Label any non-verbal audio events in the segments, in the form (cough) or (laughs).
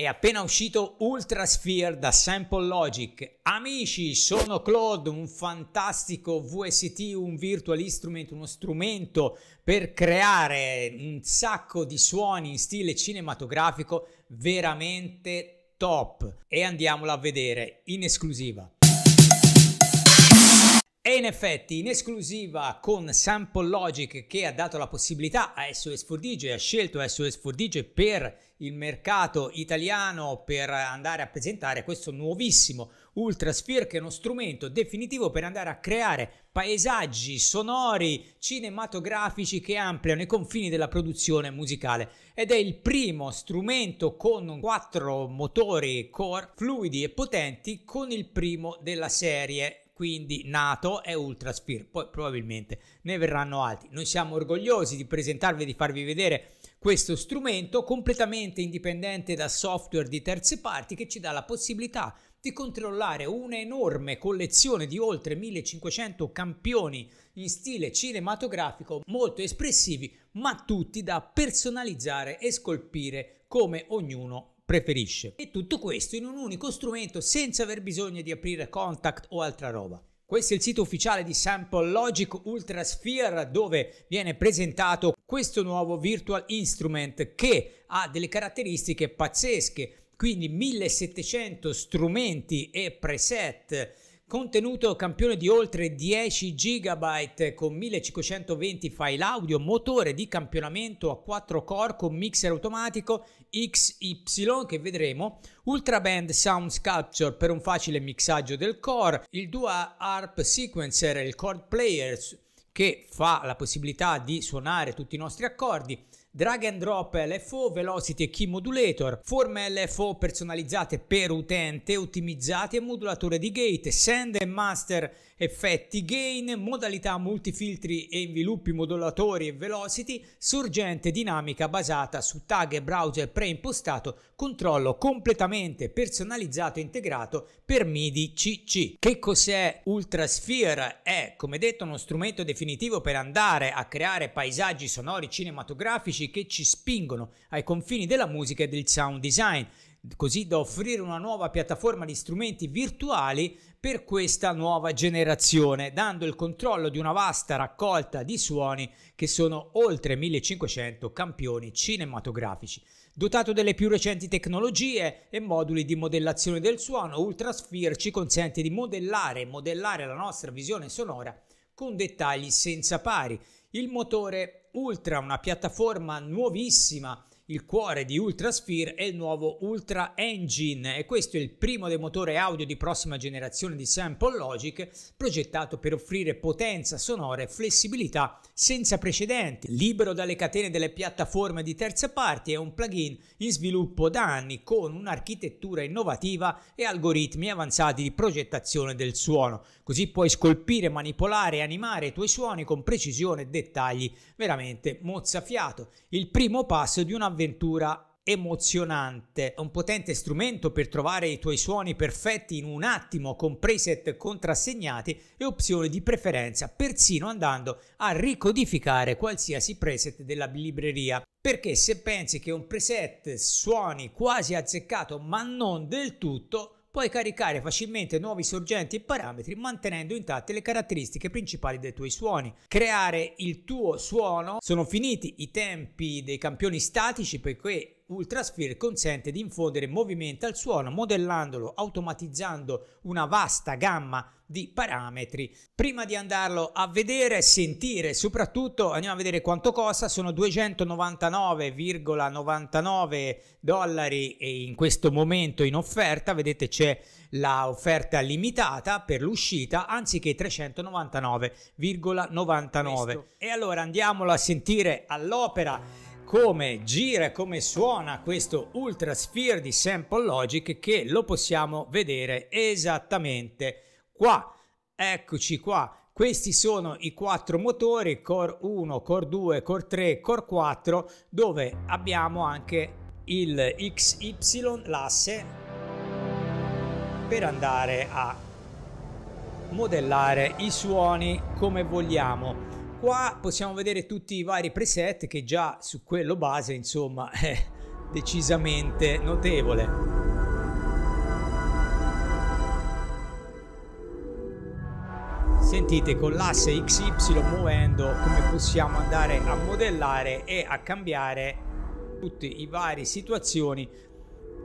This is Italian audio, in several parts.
È appena uscito Ultra Sphere da Sample Logic. Amici, sono Claude, un fantastico VST, un virtual instrument, uno strumento per creare un sacco di suoni in stile cinematografico veramente top. E andiamolo a vedere in esclusiva in effetti, in esclusiva con Sample Logic che ha dato la possibilità a SOS4DJ, ha scelto SOS4DJ per il mercato italiano per andare a presentare questo nuovissimo Ultrasphere che è uno strumento definitivo per andare a creare paesaggi sonori cinematografici che ampliano i confini della produzione musicale ed è il primo strumento con quattro motori core fluidi e potenti con il primo della serie quindi Nato e Ultrasphere, poi probabilmente ne verranno altri. Noi siamo orgogliosi di presentarvi e di farvi vedere questo strumento completamente indipendente da software di terze parti che ci dà la possibilità di controllare un'enorme collezione di oltre 1500 campioni in stile cinematografico molto espressivi ma tutti da personalizzare e scolpire come ognuno preferisce. E tutto questo in un unico strumento senza aver bisogno di aprire contact o altra roba. Questo è il sito ufficiale di Sample Logic Ultra Sphere dove viene presentato questo nuovo virtual instrument che ha delle caratteristiche pazzesche, quindi 1700 strumenti e preset Contenuto campione di oltre 10 GB con 1520 file audio, motore di campionamento a 4 core con mixer automatico XY che vedremo, Ultra Band Sound Sculpture per un facile mixaggio del core, il Dua Harp Sequencer, e il Chord Players che fa la possibilità di suonare tutti i nostri accordi, drag and drop LFO, velocity e key modulator, forme LFO personalizzate per utente, ottimizzate e modulatore di gate, send e master effetti gain, modalità multifiltri e inviluppi modulatori e velocity, sorgente dinamica basata su tag e browser preimpostato, controllo completamente personalizzato e integrato per MIDI CC. Che cos'è Ultrasphere? È, come detto, uno strumento definitivo per andare a creare paesaggi sonori cinematografici tematici che ci spingono ai confini della musica e del sound design, così da offrire una nuova piattaforma di strumenti virtuali per questa nuova generazione, dando il controllo di una vasta raccolta di suoni che sono oltre 1500 campioni cinematografici. Dotato delle più recenti tecnologie e moduli di modellazione del suono, Ultrasphere ci consente di modellare e modellare la nostra visione sonora con dettagli senza pari. Il motore Ultra, una piattaforma nuovissima il cuore di UltraSphere è il nuovo Ultra Engine e questo è il primo dei motori audio di prossima generazione di Sample Logic progettato per offrire potenza sonora e flessibilità senza precedenti, libero dalle catene delle piattaforme di terza parte è un plugin in sviluppo da anni con un'architettura innovativa e algoritmi avanzati di progettazione del suono, così puoi scolpire, manipolare e animare i tuoi suoni con precisione e dettagli veramente mozzafiato. Il primo passo di una un'avventura emozionante, un potente strumento per trovare i tuoi suoni perfetti in un attimo con preset contrassegnati e opzioni di preferenza, persino andando a ricodificare qualsiasi preset della libreria. Perché se pensi che un preset suoni quasi azzeccato ma non del tutto, puoi caricare facilmente nuovi sorgenti e parametri mantenendo intatte le caratteristiche principali dei tuoi suoni. Creare il tuo suono, sono finiti i tempi dei campioni statici perché Ultrasphere consente di infondere movimento al suono modellandolo automatizzando una vasta gamma di parametri. Prima di andarlo a vedere, sentire, soprattutto andiamo a vedere quanto costa, sono 299,99 dollari in questo momento in offerta, vedete c'è la offerta limitata per l'uscita anziché 399,99. E allora andiamolo a sentire all'opera come gira, come suona questo Ultra Sphere di Sample Logic che lo possiamo vedere esattamente qua. Eccoci qua. Questi sono i quattro motori Core 1, Core 2, Core 3, Core 4 dove abbiamo anche il XY, l'asse per andare a modellare i suoni come vogliamo qua possiamo vedere tutti i vari preset che già su quello base insomma (laughs) è decisamente notevole. Sentite con l'asse XY muovendo come possiamo andare a modellare e a cambiare tutte i vari situazioni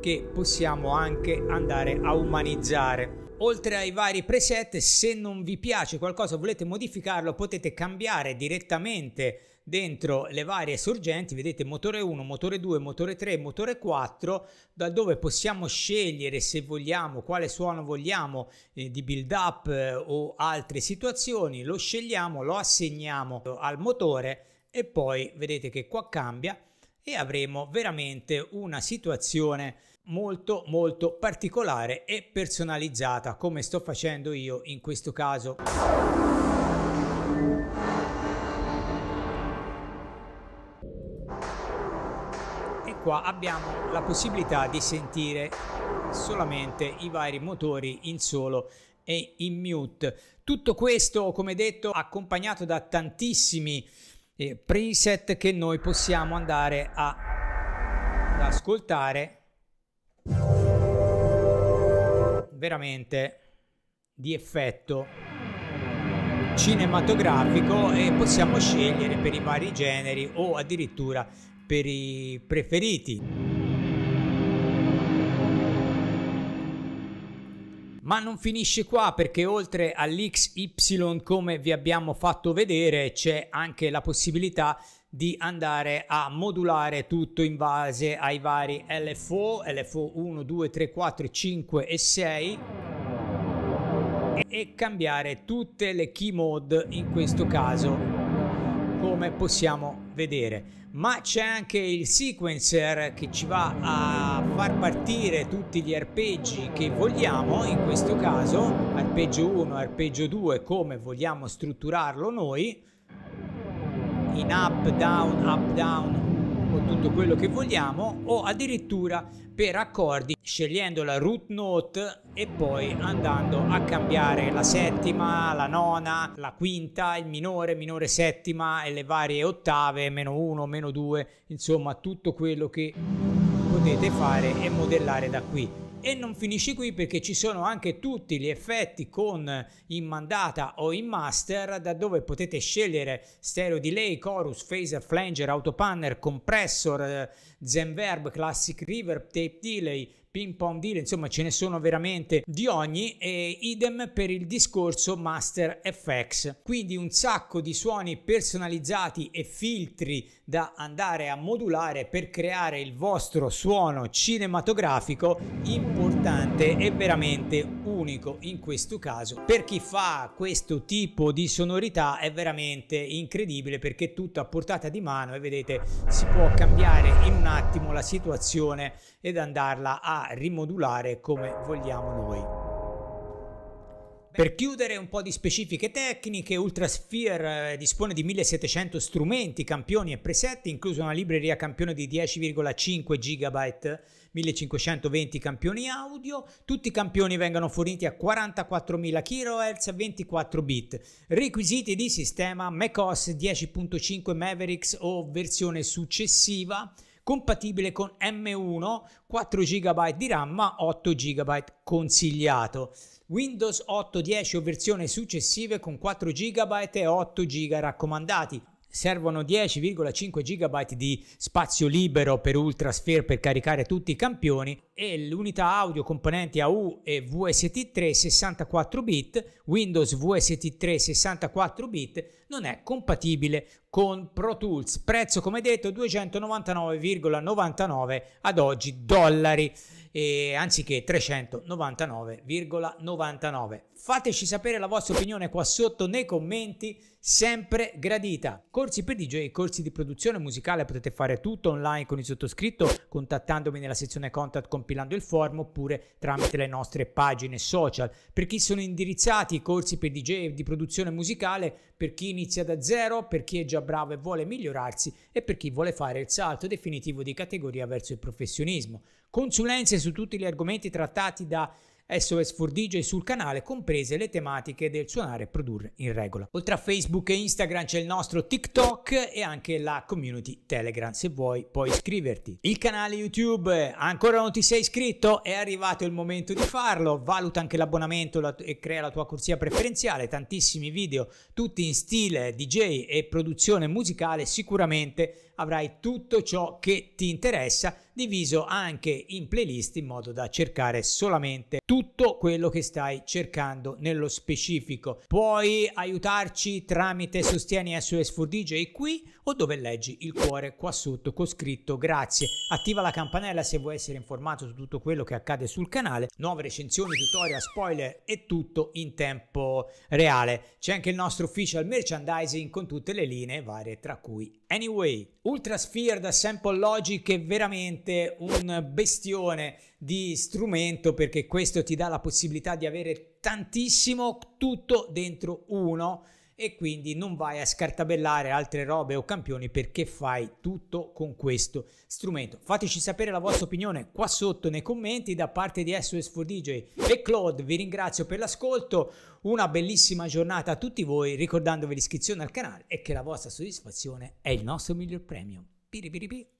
che possiamo anche andare a umanizzare. Oltre ai vari preset, se non vi piace qualcosa volete modificarlo, potete cambiare direttamente dentro le varie sorgenti, vedete motore 1, motore 2, motore 3, motore 4, da dove possiamo scegliere se vogliamo, quale suono vogliamo eh, di build up eh, o altre situazioni, lo scegliamo, lo assegniamo al motore e poi vedete che qua cambia e avremo veramente una situazione molto molto particolare e personalizzata come sto facendo io in questo caso. E qua abbiamo la possibilità di sentire solamente i vari motori in solo e in mute. Tutto questo, come detto, accompagnato da tantissimi eh, preset che noi possiamo andare a, ad ascoltare veramente di effetto cinematografico e possiamo scegliere per i vari generi o addirittura per i preferiti. Ma non finisce qua perché oltre all'XY come vi abbiamo fatto vedere c'è anche la possibilità di andare a modulare tutto in base ai vari LFO, LFO 1, 2, 3, 4, 5 e 6 e cambiare tutte le key mode in questo caso come possiamo vedere ma c'è anche il sequencer che ci va a far partire tutti gli arpeggi che vogliamo in questo caso arpeggio 1 arpeggio 2 come vogliamo strutturarlo noi in up down up down o tutto quello che vogliamo o addirittura per accordi scegliendo la root note e poi andando a cambiare la settima, la nona, la quinta, il minore, minore settima e le varie ottave, meno uno, meno due, insomma tutto quello che potete fare e modellare da qui. E non finisci qui perché ci sono anche tutti gli effetti con eh, in mandata o in master da dove potete scegliere stereo delay, chorus, phaser, flanger, autopanner, compressor, eh, Zenverb, Classic River, Tape Delay, Ping Pong Delay, insomma ce ne sono veramente di ogni e idem per il discorso Master FX. Quindi un sacco di suoni personalizzati e filtri da andare a modulare per creare il vostro suono cinematografico importante e veramente unico in questo caso. Per chi fa questo tipo di sonorità è veramente incredibile perché tutto a portata di mano e vedete si può cambiare in una attimo la situazione ed andarla a rimodulare come vogliamo noi. Per chiudere un po' di specifiche tecniche, Ultrasphere eh, dispone di 1700 strumenti, campioni e preset, incluso una libreria campione di 10,5 GB, 1520 campioni audio. Tutti i campioni vengono forniti a 44.000 kHz 24 bit. Requisiti di sistema macOS 10.5 Mavericks o versione successiva compatibile con M1, 4 GB di RAM, ma 8 GB consigliato. Windows 8, 10 o versioni successive con 4 GB e 8 GB raccomandati servono 10,5 GB di spazio libero per Ultrasphere per caricare tutti i campioni e l'unità audio componenti AU e VST3 64 bit, Windows VST3 64 bit non è compatibile con Pro Tools. Prezzo come detto 299,99 ad oggi dollari e anziché 399,99. Fateci sapere la vostra opinione qua sotto nei commenti, sempre gradita. Corsi per DJ, corsi di produzione musicale, potete fare tutto online con il sottoscritto, contattandomi nella sezione contact compilando il form oppure tramite le nostre pagine social. Per chi sono indirizzati i corsi per DJ di produzione musicale, per chi inizia da zero, per chi è già bravo e vuole migliorarsi e per chi vuole fare il salto definitivo di categoria verso il professionismo consulenze su tutti gli argomenti trattati da SOS 4DJ sul canale, comprese le tematiche del suonare e produrre in regola. Oltre a Facebook e Instagram c'è il nostro TikTok e anche la community Telegram se vuoi puoi iscriverti. Il canale YouTube, ancora non ti sei iscritto? È arrivato il momento di farlo, valuta anche l'abbonamento e crea la tua corsia preferenziale, tantissimi video tutti in stile DJ e produzione musicale, sicuramente avrai tutto ciò che ti interessa diviso anche in playlist in modo da cercare solamente tutto quello che stai cercando nello specifico. Puoi aiutarci tramite sostieni SOS 4DJ qui o dove leggi il cuore qua sotto con scritto grazie. Attiva la campanella se vuoi essere informato su tutto quello che accade sul canale, nuove recensioni, tutorial, spoiler e tutto in tempo reale. C'è anche il nostro official merchandising con tutte le linee varie tra cui Anyway, Ultra Sphere da Sample Logic è veramente veramente un bestione di strumento perché questo ti dà la possibilità di avere tantissimo tutto dentro uno e quindi non vai a scartabellare altre robe o campioni perché fai tutto con questo strumento. Fateci sapere la vostra opinione qua sotto nei commenti da parte di SOS4DJ e Claude. Vi ringrazio per l'ascolto, una bellissima giornata a tutti voi ricordandovi l'iscrizione al canale e che la vostra soddisfazione è il nostro miglior premio. Piripiripi.